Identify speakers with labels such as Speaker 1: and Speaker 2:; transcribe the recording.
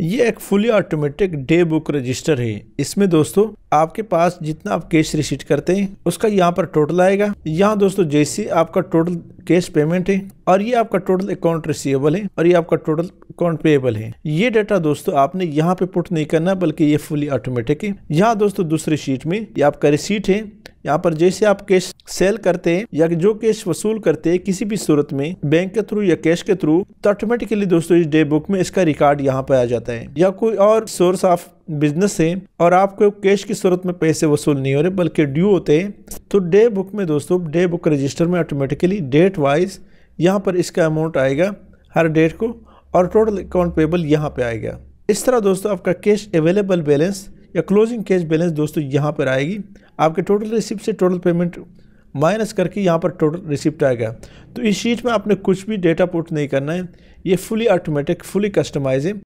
Speaker 1: ये एक fully automatic day book register है इसमें दोस्तों आपके पास जितना आप कैश रिसीट करते हैं उसका यहाँ पर टोटल आएगा यहाँ दोस्तों जैसे आपका टोटल कैश पेमेंट है और ये आपका टोटल अकाउंट रिसीवेबल है और ये आपका टोटल अकाउंट पेएबल है ये डाटा दोस्तों आपने यहाँ पे पुट नहीं करना बल्कि ये फुली ऑटोमेटिक है यहाँ दोस्तों दूसरी शीट में ये आपका रिसीट है यहाँ पर जैसे आप कैश सेल करते हैं या जो कैश वसूल करते हैं किसी भी सूरत में बैंक के थ्रू या कैश के थ्रू तो ऑटोमेटिकली दोस्तों इस डे बुक में इसका रिकॉर्ड यहाँ पर आ जाता है या कोई और सोर्स ऑफ बिजनेस है और आपको कैश की सूरत में पैसे वसूल नहीं हो रहे बल्कि ड्यू होते हैं तो डे बुक में दोस्तों डे बुक रजिस्टर में ऑटोमेटिकली डेट वाइज यहाँ पर इसका अमाउंट आएगा हर डेट को और टोटल अकाउंट पेबल यहाँ पर आएगा इस तरह दोस्तों आपका कैश अवेलेबल बैलेंस या क्लोजिंग कैश बैलेंस दोस्तों यहाँ पर आएगी आपके टोटल रिसिप्ट से टोटल पेमेंट माइनस करके यहाँ पर टोटल रिसिप्ट आएगा तो इस शीट में आपने कुछ भी डेटा पुट नहीं करना है ये फुली ऑटोमेटिक फुली कस्टमाइज है